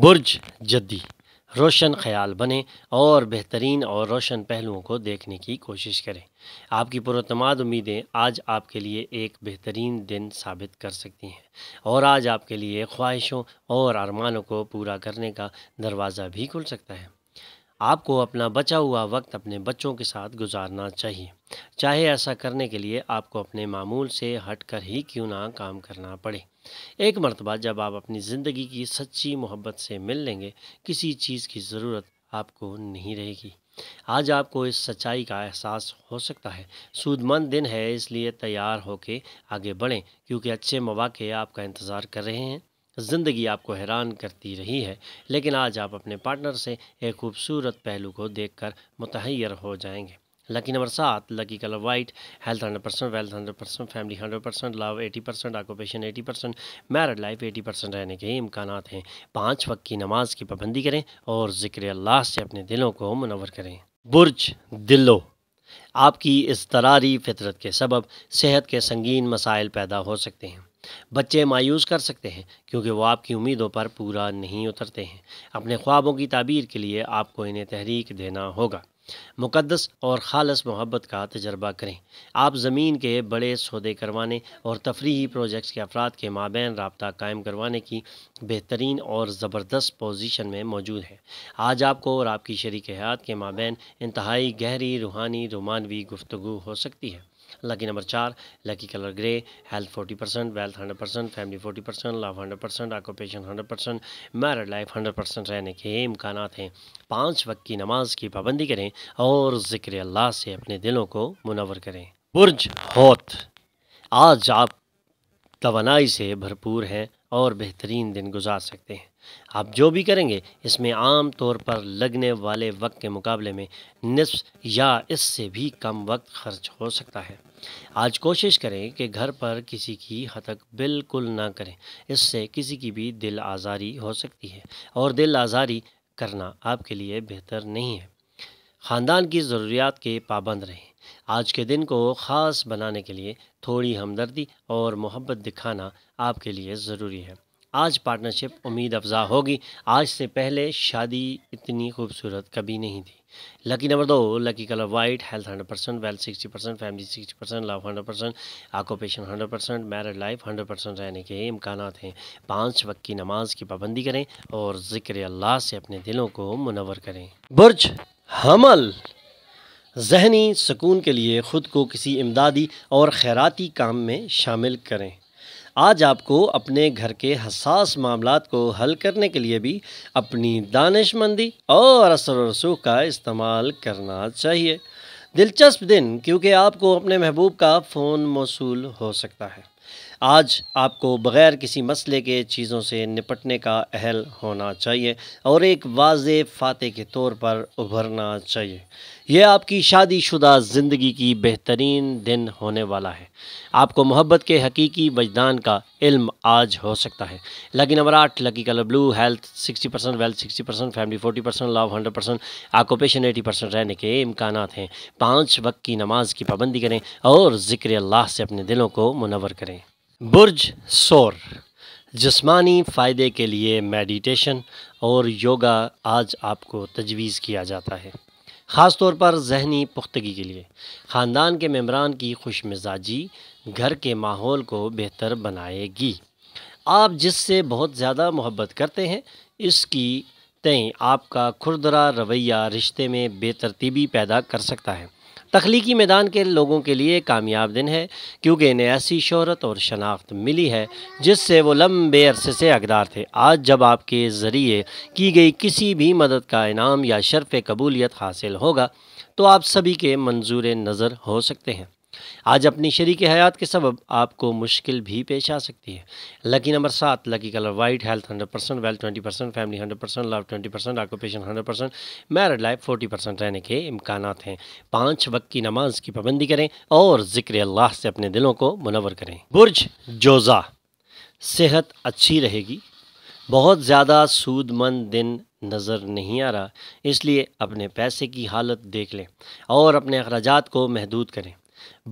बुर्ज जद्दी रोशन ख्याल बने और बेहतरीन और रोशन पहलुओं को देखने की कोशिश करें आपकी पुरतमाद उम्मीदें आज आपके लिए एक बेहतरीन दिन साबित कर सकती हैं और आज आपके लिए ख्वाहिशों और अरमानों को पूरा करने का दरवाज़ा भी खुल सकता है आपको अपना बचा हुआ वक्त अपने बच्चों के साथ गुजारना चाहिए चाहे ऐसा करने के लिए आपको अपने मामूल से हटकर ही क्यों ना काम करना पड़े एक मरतबा जब आप अपनी ज़िंदगी की सच्ची मोहब्बत से मिल लेंगे किसी चीज़ की ज़रूरत आपको नहीं रहेगी आज आपको इस सच्चाई का एहसास हो सकता है सूदमंद दिन है इसलिए तैयार होके आगे बढ़ें क्योंकि अच्छे मौाक़े आपका इंतज़ार कर रहे हैं ज़िंदगी आपको हैरान करती रही है लेकिन आज आप अपने पार्टनर से एक खूबसूरत पहलू को देखकर कर हो जाएंगे लकी नंबर सात lucky colour white health hundred percent wealth hundred percent family hundred percent love eighty percent occupation eighty percent married life eighty percent रहने के इम्कान हैं पाँच वक्त की नमाज की पाबंदी करें और ज़िक्र अल्लाह से अपने दिलों को मुनवर करें बुर्ज दिलो आपकी इस तरारी फितरत के सबब सेहत के संगीन मसाइल पैदा हो सकते हैं बच्चे मायूस कर सकते हैं क्योंकि वो आपकी उम्मीदों पर पूरा नहीं उतरते हैं अपने ख्वाबों की ताबीर के लिए आपको इन्हें तहरीक देना होगा मुकदस और खालस मोहब्बत का तजर्बा करें आप ज़मीन के बड़े सौदे करवाने और तफरी प्रोजेक्ट्स के अफराद के माबेन रबता कायम करवाने की बेहतरीन और ज़बरदस्त पोजीशन में मौजूद है आज आपको और आपकी शरीक हयात के माबेन इंतहाई गहरी रूहानी रोमानवी गुफ्तु हो सकती है लकी नंबर चार lucky colour grey health forty percent wealth hundred percent family forty percent love hundred percent occupation hundred percent married life hundred percent रहने के इम्कान हैं पाँच वक्त की नमाज की पाबंदी करें और ज़िक्र अल्लाह से अपने दिलों को मुनवर करें बुर्ज होत आज आप तोनाई से भरपूर हैं और बेहतरीन दिन गुजार सकते हैं आप जो भी करेंगे इसमें आम तौर पर लगने वाले वक्त के मुकाबले में नसफ या इससे भी कम वक्त खर्च हो सकता है आज कोशिश करें कि घर पर किसी की हतक बिल्कुल ना करें इससे किसी की भी दिल आज़ारी हो सकती है और दिल आज़ारी करना आपके लिए बेहतर नहीं है ख़ानदान की ज़रूरियात के पाबंद रहें आज के दिन को ख़ास बनाने के लिए थोड़ी हमदर्दी और मोहब्बत दिखाना आपके लिए ज़रूरी है आज पार्टनरशिप उम्मीद अफजा होगी आज से पहले शादी इतनी खूबसूरत कभी नहीं थी लकी नंबर दो lucky colour white health hundred percent wealth sixty percent family sixty percent love hundred percent occupation hundred percent married life hundred percent रहने के इम्कान हैं पाँच वक्त की नमाज की पाबंदी करें और ज़िक्र अल्लाह से अपने दिलों को मुनवर करें बुर्ज हमल जहनी सुकून के लिए ख़ुद को किसी इमदादी और खैराती काम में शामिल करें आज आपको अपने घर के हसास मामला को हल करने के लिए भी अपनी दानशमंदी और असर रसूख का इस्तेमाल करना चाहिए दिलचस्प दिन क्योंकि आपको अपने महबूब का फ़ोन मौसू हो सकता है आज आपको बग़ैर किसी मसले के चीज़ों से निपटने का अहल होना चाहिए और एक वाज फ़ाते के तौर पर उभरना चाहिए यह आपकी शादीशुदा ज़िंदगी की बेहतरीन दिन होने वाला है आपको मोहब्बत के हकीकी वजदान का इल्म आज हो सकता है लकी नंबर आठ lucky colour blue health sixty percent wealth sixty percent family forty percent love hundred percent occupation eighty percent रहने के इम्कान हैं पाँच वक्त की नमाज की पाबंदी करें और ज़िक्र अल्लाह से अपने दिलों को मुनवर करें बुर्ज शोर जिसमानी फ़ायदे के लिए मेडिटेशन और योगा आज आपको तजवीज़ किया जाता है ख़ास तौर पर जहनी पुख्तगी के लिए ख़ानदान के मम्बरान की खुश मिजाजी घर के माहौल को बेहतर बनाएगी आप जिससे बहुत ज़्यादा मोहब्बत करते हैं इसकी तय आपका खुरदरा रवैया रिश्ते में बेतरतीबी पैदा कर सकता है तख्लीकी मैदान के लोगों के लिए कामयाब दिन है क्योंकि इन्हें ऐसी शहरत और शनाख्त मिली है जिससे वो लंबे अरसे से अकदार थे आज जब आपके ज़रिए की गई किसी भी मदद का इनाम या शर्फ कबूलियत हासिल होगा तो आप सभी के मंजूर नज़र हो सकते हैं आज अपनी शरीक हयात के सबब आपको मुश्किल भी पेश आ सकती है लकी नंबर सात lucky colour white health hundred percent wealth twenty percent family hundred percent love twenty percent occupation hundred percent married life forty percent रहने के इम्कान हैं पाँच वक्त की नमाज की पाबंदी करें और ज़िक्र अल्लाह से अपने दिलों को मुनवर करें बुर्ज जोज़ा सेहत अच्छी रहेगी बहुत ज़्यादा सूदमंद दिन नज़र नहीं आ रहा इसलिए अपने पैसे की हालत देख लें और अपने अखराज को महदूद करें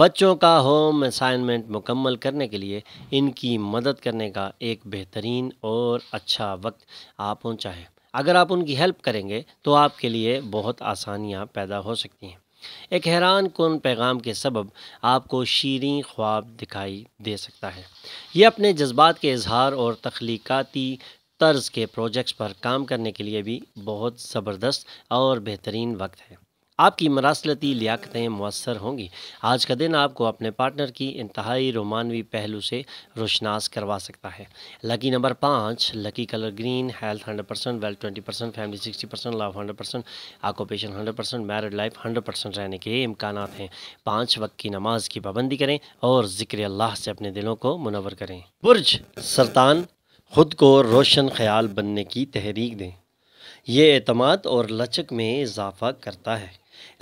बच्चों का होम असाइनमेंट मुकम्मल करने के लिए इनकी मदद करने का एक बेहतरीन और अच्छा वक्त आप पहुँचा है अगर आप उनकी हेल्प करेंगे तो आपके लिए बहुत आसानियाँ पैदा हो सकती हैं एक हैरान कन पैगाम के सबब आपको शीरें ख्वाब दिखाई दे सकता है ये अपने जज्बात के इजहार और तख्लीकती तर्ज के प्रोजेक्ट्स पर काम करने के लिए भी बहुत ज़बरदस्त और बेहतरीन वक्त है आपकी मरासलती लियाकतें मवसर होंगी आज का दिन आपको अपने पार्टनर की इंतहाई रोमानवी पहलू से रोशनास करवा सकता है लकी नंबर पाँच lucky colour green health hundred percent wealth twenty percent family sixty percent love hundred percent occupation hundred percent married life hundred percent रहने के इम्कान हैं पाँच वक्त की नमाज की पाबंदी करें और ज़िक्र अल्लाह से अपने दिलों को मुनवर करें बुरज सरतान खुद को रोशन ख्याल बनने की तहरीक दें ये अतमाद और लचक में इजाफा करता है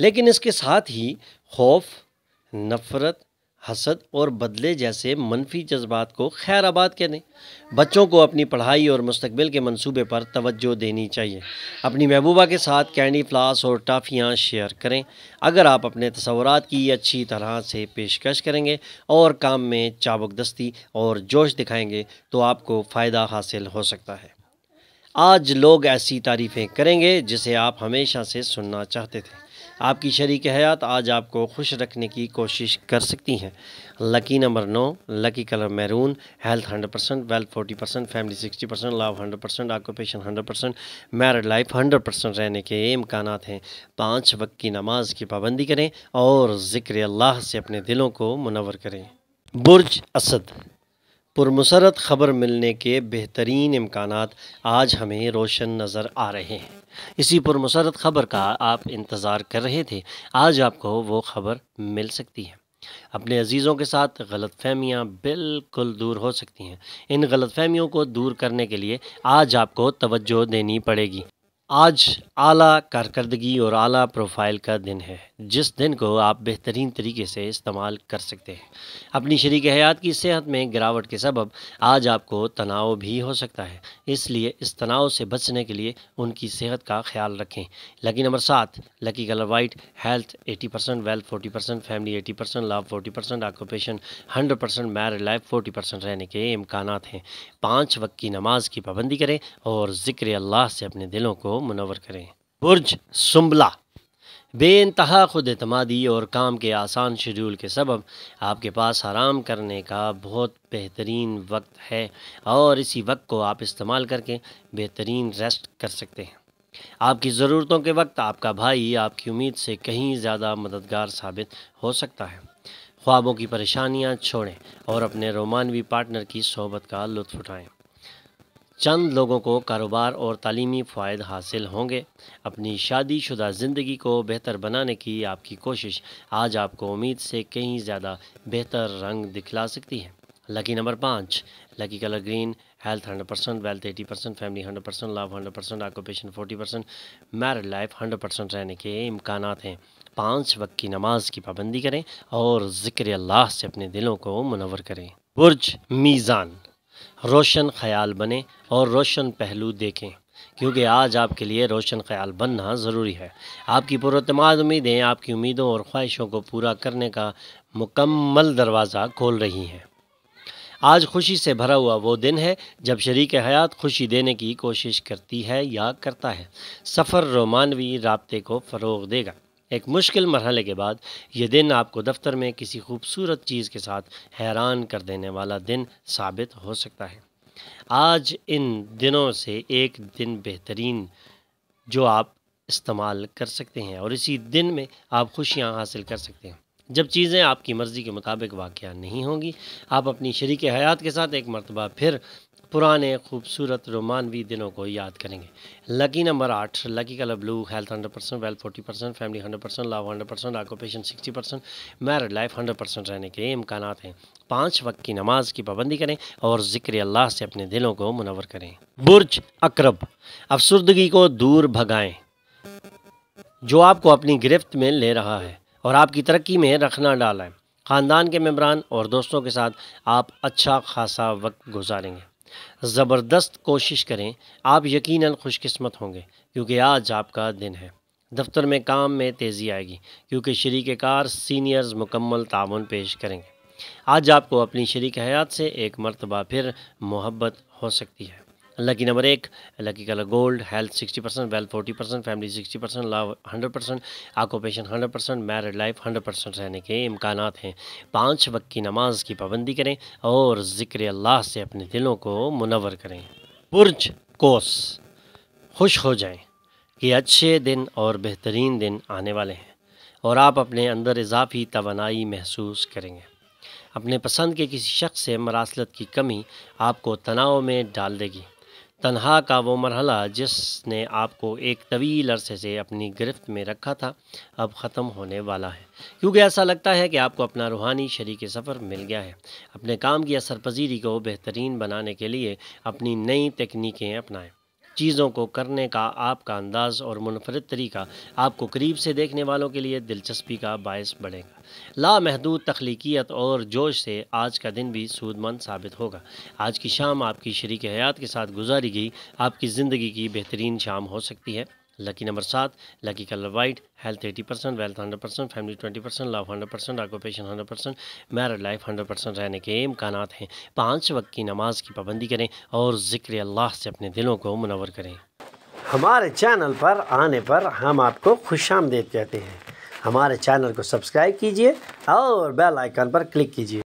लेकिन इसके साथ ही खौफ नफ़रत हसद और बदले जैसे मनफी जज्बात को खैर आबाद कह दें बच्चों को अपनी पढ़ाई और मुस्तबिल के मनसूबे पर तोज्जो देनी चाहिए अपनी महबूबा के साथ कैंडी फ्लास और टाफ़ियाँ शेयर करें अगर आप अपने तस्वर की अच्छी तरह से पेशकश करेंगे और काम में चाबुक दस्ती और जोश दिखाएंगे तो आपको फ़ायदा हासिल हो सकता है आज लोग ऐसी तारीफ़ें करेंगे जिसे आप हमेशा से सुनना चाहते थे आपकी शरीक हयात आज आपको खुश रखने की कोशिश कर सकती हैं लकी नंबर नौ lucky colour maroon health hundred percent wealth forty percent family sixty percent love hundred percent occupation hundred percent married life hundred percent रहने के इम्कान हैं पाँच वक्त की नमाज की पाबंदी करें और ज़िक्र अल्लाह से अपने दिलों को मुनवर करें बुरज असद पुरमसरत खबर मिलने के बेहतरीन इम्कान आज हमें रोशन नज़र आ रहे हैं इसी पुरमसरत खबर का आप इंतज़ार कर रहे थे आज आपको वो खबर मिल सकती है अपने अजीज़ों के साथ गलत फहमियाँ बिल्कुल दूर हो सकती हैं इन गलत फहमियों को दूर करने के लिए आज आपको तवज्जो देनी पड़ेगी आज आला कारकर्दगी और आला प्रोफाइल का दिन है जिस दिन को आप बेहतरीन तरीके से इस्तेमाल कर सकते हैं अपनी शरीक हयात की सेहत में गिरावट के सबब आज आपको तनाव भी हो सकता है इसलिए इस तनाव से बचने के लिए उनकी सेहत का ख्याल रखें लकी नंबर सात lucky colour white health 80 percent wealth forty percent family eighty percent love forty percent occupation hundred percent married life forty percent रहने के इम्कान हैं पाँच वक्त की नमाज की पाबंदी करें और ज़िक्र अल्लाह से अपने दिलों को मुनवर करें बुर्ज सुम्बला बेानतहा खुद अतमादी और काम के आसान शेड्यूल के सबब आपके पास आराम करने का बहुत बेहतरीन वक्त है और इसी वक्त को आप इस्तेमाल करके बेहतरीन रेस्ट कर सकते हैं आपकी ज़रूरतों के वक्त आपका भाई आपकी उम्मीद से कहीं ज़्यादा मददगार साबित हो सकता है ख्वाबों की परेशानियाँ छोड़ें और अपने रोमानवी पार्टनर की सोहबत का लुत्फ उठाएँ चंद लोगों को कारोबार और तालीमी फ़ायद हासिल होंगे अपनी शादी शुदा ज़िंदगी को बेहतर बनाने की आपकी कोशिश आज आपको उम्मीद से कहीं ज़्यादा बेहतर रंग दिखला सकती है लकी नंबर पाँच lucky colour green health hundred percent wealth eighty percent family hundred percent love hundred percent occupation forty percent married life hundred percent रहने के इम्कान हैं पाँच वक्त की नमाज की पाबंदी करें और ज़िक्र अल्लाह से अपने दिलों को मुनवर करें बुर्ज मीज़ान रोशन ख्याल बने और रोशन पहलू देखें क्योंकि आज आपके लिए रोशन ख्याल बनना ज़रूरी है आपकी पुरतम उम्मीदें आपकी उम्मीदों और ख्वाहिशों को पूरा करने का मुकम्मल दरवाज़ा खोल रही हैं आज खुशी से भरा हुआ वो दिन है जब शरीक हयात खुशी देने की कोशिश करती है या करता है सफ़र रोमानवी रबते को फ़रोग देगा एक मुश्किल मरहले के बाद ये दिन आपको दफ्तर में किसी खूबसूरत चीज़ के साथ हैरान कर देने वाला दिन साबित हो सकता है आज इन दिनों से एक दिन बेहतरीन जो आप इस्तेमाल कर सकते हैं और इसी दिन में आप खुशियाँ हासिल कर सकते हैं जब चीज़ें आपकी मर्ज़ी के मुताबिक वाक़ नहीं होंगी आप अपनी शरीक हयात के साथ एक मरतबा फिर पुराने खूबसूरत रोमानवी दिनों को याद करेंगे लकी नंबर आठ lucky colour blue health hundred percent wealth forty percent family hundred percent love hundred percent occupation sixty percent married life hundred percent रहने के इम्कान हैं पाँच वक्त की नमाज की पाबंदी करें और ज़िक्र अल्लाह से अपने दिलों को मुनवर करें बुर्ज अक्रब अफसरदगी को दूर भगाएँ जो आपको अपनी गिरफ्त में ले रहा है और आपकी तरक्की में रखना डालें ख़ानदान के मेम्बरान और दोस्तों के साथ आप अच्छा खासा वक्त गुजारेंगे ज़बरदस्त कोशिश करें आप यकीनन खुशकिस्मत होंगे क्योंकि आज आपका दिन है दफ्तर में काम में तेज़ी आएगी क्योंकि शरीक कार सीनियर्स मुकम्मल तान पेश करेंगे आज आपको अपनी शरीक हयात से एक मरतबा फिर मोहब्बत हो सकती है लकी नंबर एक lucky colour gold health sixty percent wealth forty percent family sixty percent love hundred percent occupation hundred percent married life hundred percent रहने के इम्कान हैं पाँच वक्त की नमाज की पाबंदी करें और ज़िक्र अल्लाह से अपने दिलों को मुनवर करें पुरज कोस खुश हो जाएं कि अच्छे दिन और बेहतरीन दिन आने वाले हैं और आप अपने अंदर इजाफी तोानाई महसूस करेंगे अपने पसंद के किसी शख्स से मरासलत की कमी आपको तनाव में डाल देगी तनहा का वो मरहला जिसने आपको एक तवील अरसे से अपनी गिरफ्त में रखा था अब ख़त्म होने वाला है क्योंकि ऐसा लगता है कि आपको अपना रूहानी शरीक सफ़र मिल गया है अपने काम की असरपजीरी को बेहतरीन बनाने के लिए अपनी नई तकनीकें अपनाएं चीज़ों को करने का आपका अंदाज और मुनफरद तरीका आपको करीब से देखने वालों के लिए दिलचस्पी का बायस बढ़ेगा लामहदूद तख्लीकियत और जोश से आज का दिन भी सूदमंद साबित होगा आज की शाम आपकी शरीक हयात के साथ गुजारी गई आपकी ज़िंदगी की बेहतरीन शाम हो सकती है लकी नंबर सात lucky colour white health eighty percent wealth hundred percent family twenty percent love hundred percent occupation hundred percent married life hundred percent रहने के इम्कान हैं पाँच वक्त की नमाज की पाबंदी करें और ज़िक्र अल्लाह से अपने दिलों को मुनवर करें हमारे चैनल पर आने पर हम आपको खुश आमदेद कहते हैं हमारे चैनल को सब्सक्राइब कीजिए और बेल आइकन पर क्लिक कीजिए